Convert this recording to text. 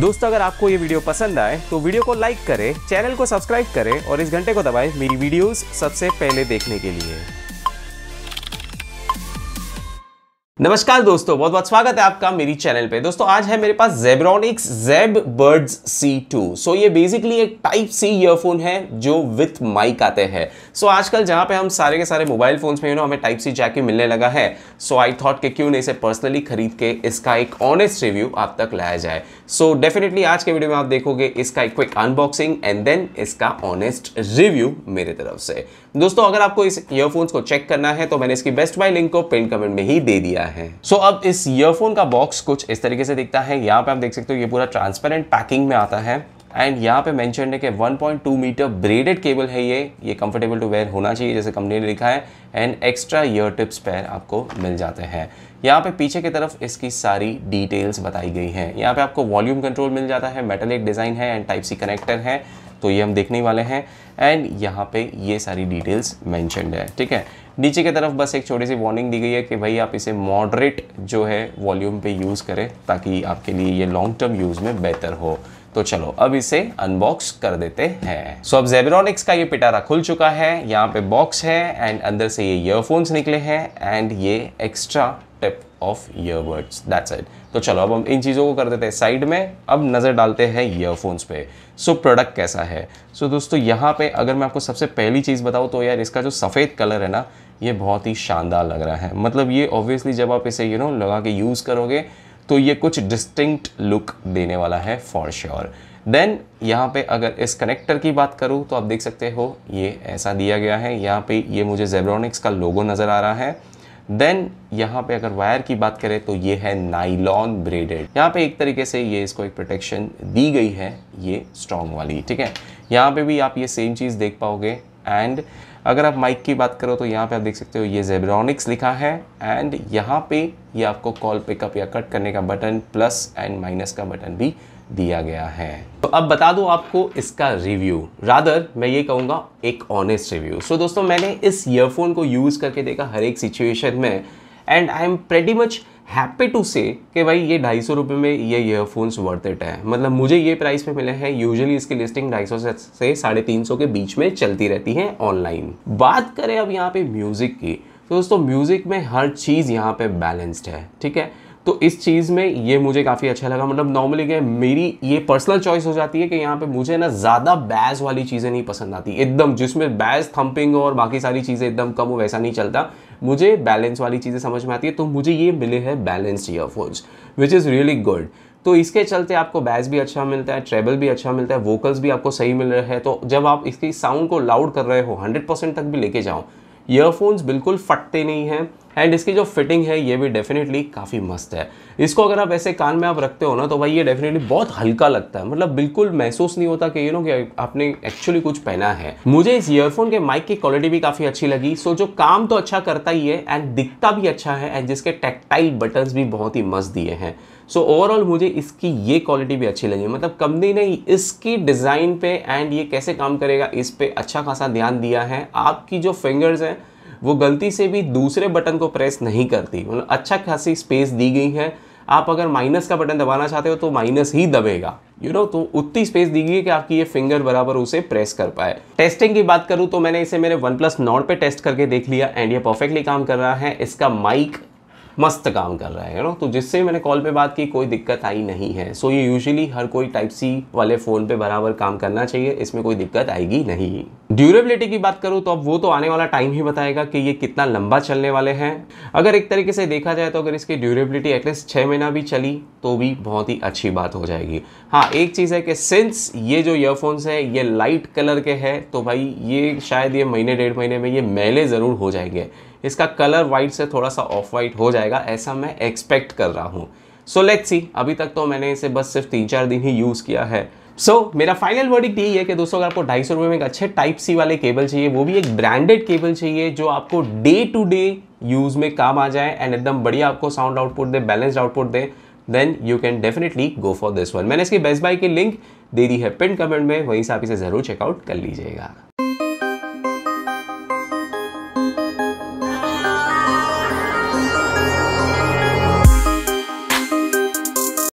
दोस्तों अगर आपको ये वीडियो पसंद आए तो वीडियो को लाइक करें चैनल को सब्सक्राइब करें और इस घंटे को दबाएं मेरी वीडियोस सबसे पहले देखने के लिए नमस्कार दोस्तों बहुत बहुत स्वागत है आपका मेरी चैनल पे दोस्तों आज है मेरे पास जेब्रॉनिक्स जेब बर्ड्स सी टू सो ये बेसिकली एक टाइप सी ईयरफोन है जो विथ माइक आते हैं सो so, आजकल जहाँ पे हम सारे के सारे मोबाइल फोन्स में यू नो हमें टाइप सी जैक मिलने लगा है सो आई थॉट कि क्यों नहीं इसे पर्सनली खरीद के इसका एक ऑनेस्ट रिव्यू आप तक लाया जाए सो so, डेफिनेटली आज के वीडियो में आप देखोगे इसका एक क्विक अनबॉक्सिंग एंड देन इसका ऑनेस्ट रिव्यू मेरे तरफ से दोस्तों अगर आपको इस ईयरफोन्स को चेक करना है तो मैंने इसकी बेस्ट बाय लिंक को पिन कमेंट में ही दे दिया है सो so, अब इस ईयरफोन का बॉक्स कुछ इस तरीके से दिखता है यहाँ पे आप देख सकते हो ये पूरा ट्रांसपेरेंट पैकिंग में आता है एंड यहाँ पे मेंशन है कि 1.2 मीटर ब्रेडेड केबल है ये ये कंफर्टेबल टू वेयर होना चाहिए जैसे कंपनी ने लिखा है एंड एक्स्ट्रा ईयर टिप्स पैर आपको मिल जाते हैं यहाँ पे पीछे की तरफ इसकी सारी डिटेल्स बताई गई हैं यहाँ पे आपको वॉल्यूम कंट्रोल मिल जाता है मेटल एक डिज़ाइन है एंड टाइप सी कनेक्टर है तो ये हम देखने वाले हैं एंड यहाँ पे ये सारी डिटेल्स मैंशनड है ठीक है नीचे की तरफ बस एक छोटी सी वार्निंग दी गई है कि भाई आप इसे मॉडरेट जो है वॉल्यूम पे यूज़ करें ताकि आपके लिए ये लॉन्ग टर्म यूज़ में बेहतर हो तो चलो अब इसे अनबॉक्स कर देते हैं सो so, अब जेबरॉनिक्स का ये पिटारा खुल चुका है यहाँ पे बॉक्स है एंड अंदर से ये ईयरफोन्स निकले हैं एंड ये extra tip of earbuds that's it तो चलो अब हम इन चीज़ों को कर देते हैं साइड में अब नज़र डालते हैं ईयरफोन्स पे सो so, प्रोडक्ट कैसा है सो so, दोस्तों यहाँ पे अगर मैं आपको सबसे पहली चीज़ बताऊँ तो यार इसका जो सफ़ेद कलर है ना ये बहुत ही शानदार लग रहा है मतलब ये ऑब्वियसली जब आप इसे यू नो लगा के यूज़ करोगे तो ये कुछ डिस्टिंक्ट लुक देने वाला है फॉर श्योर देन यहाँ पे अगर इस कनेक्टर की बात करूँ तो आप देख सकते हो ये ऐसा दिया गया है यहाँ पे ये मुझे जेब्रॉनिक्स का लोगो नज़र आ रहा है देन यहाँ पे अगर वायर की बात करें तो ये है नाइलॉन ब्रेडेड यहाँ पे एक तरीके से ये इसको एक प्रोटेक्शन दी गई है ये स्ट्रॉन्ग वाली ठीक है यहाँ पे भी आप ये सेम चीज़ देख पाओगे एंड अगर आप माइक की बात करो तो यहाँ पे आप देख सकते हो ये जेब्रॉनिक्स लिखा है एंड यहाँ पे ये आपको कॉल पिकअप या कट करने का बटन प्लस एंड माइनस का बटन भी दिया गया है तो अब बता दो आपको इसका रिव्यू रादर मैं ये कहूँगा एक ऑनेस्ट रिव्यू सो दोस्तों मैंने इस ईयरफोन को यूज़ करके देखा हर एक सिचुएशन में and I am pretty much happy to say कि भाई ये ढाई सौ रुपये में ये ईयरफोन्स वर्थ इट है मतलब मुझे ये प्राइस में मिले हैं यूजुअली इसकी लिस्टिंग ढाई सौ से साढ़े तीन सौ के बीच में चलती रहती है ऑनलाइन बात करें अब यहाँ पे म्यूज़िक की तो दोस्तों म्यूज़िक में हर चीज़ यहाँ पे बैलेंस्ड है ठीक है तो इस चीज़ में ये मुझे काफ़ी अच्छा लगा मतलब नॉर्मली क्या मेरी ये पर्सनल चॉइस हो जाती है कि यहाँ पे मुझे ना ज़्यादा बैज वाली चीज़ें नहीं पसंद आती एकदम जिसमें बैज थंपिंग और बाकी सारी चीज़ें एकदम कम हो वैसा नहीं चलता मुझे बैलेंस वाली चीज़ें समझ में आती है तो मुझे ये मिले हैं balanced earphones which is really good तो इसके चलते आपको बैस भी अच्छा मिलता है ट्रेबल भी अच्छा मिलता है वोकल्स भी आपको सही मिल रहे हैं तो जब आप इसकी साउंड को लाउड कर रहे हो 100% तक भी लेके जाओ ईयरफोन्स बिल्कुल फटते नहीं हैं एंड इसकी जो फिटिंग है ये भी डेफिनेटली काफ़ी मस्त है इसको अगर आप ऐसे कान में आप रखते हो ना तो भाई ये डेफिनेटली बहुत हल्का लगता है मतलब बिल्कुल महसूस नहीं होता कि यू नो कि आपने एक्चुअली कुछ पहना है मुझे इस ईयरफोन के माइक की क्वालिटी भी काफ़ी अच्छी लगी सो जो काम तो अच्छा करता ही है एंड दिखता भी अच्छा है एंड जिसके टेक्टाइल बटन्स भी बहुत ही मस्त दिए हैं सो so, ओवरऑल मुझे इसकी ये क्वालिटी भी अच्छी लगी मतलब कंपनी ने इसकी डिज़ाइन पे एंड ये कैसे काम करेगा इस पर अच्छा खासा ध्यान दिया है आपकी जो फिंगर्स हैं वो गलती से भी दूसरे बटन को प्रेस नहीं करती मतलब अच्छा खासी स्पेस दी गई है आप अगर माइनस का बटन दबाना चाहते हो तो माइनस ही दबेगा यू you नो know, तो उतनी स्पेस दी गई है कि आपकी ये फिंगर बराबर उसे प्रेस कर पाए टेस्टिंग की बात करूँ तो मैंने इसे मेरे वन प्लस नॉट पर टेस्ट करके देख लिया एंड ये परफेक्टली काम कर रहा है इसका माइक मस्त काम कर रहा है ना नो तो जिससे मैंने कॉल पे बात की कोई दिक्कत आई नहीं है सो ये यूजुअली हर कोई टाइप सी वाले फ़ोन पे बराबर काम करना चाहिए इसमें कोई दिक्कत आएगी नहीं ड्यूरेबिलिटी की बात करूँ तो अब वो तो आने वाला टाइम ही बताएगा कि ये कितना लंबा चलने वाले हैं अगर एक तरीके से देखा जाए तो अगर इसकी ड्यूरेबिलिटी एटलीस्ट छः महीना भी चली तो भी बहुत ही अच्छी बात हो जाएगी हाँ एक चीज़ है कि सिंस ये जो ईयरफोन्स हैं ये लाइट कलर के हैं तो भाई ये शायद ये महीने डेढ़ महीने में ये मेले ज़रूर हो जाएंगे इसका कलर वाइट से थोड़ा सा ऑफ वाइट हो जाएगा ऐसा मैं एक्सपेक्ट कर रहा हूँ सो लेट्स सी अभी तक तो मैंने इसे बस सिर्फ तीन चार दिन ही यूज़ किया है सो so, मेरा फाइनल वर्डिक्ट यही है कि दोस्तों अगर आपको ढाई सौ रुपये में एक अच्छे टाइप सी वाले केबल चाहिए वो भी एक ब्रांडेड केबल चाहिए जो आपको डे टू डे यूज़ में काम आ जाए एंड एकदम बढ़िया आपको साउंड आउटपुट दे बैलेंस्ड आउटपुट दे then you can definitely go for this one मैंने इसकी बेस्ट बाई की लिंक दे दी है पिन कमेंट में वहीं से आप इसे ज़रूर चेकआउट कर लीजिएगा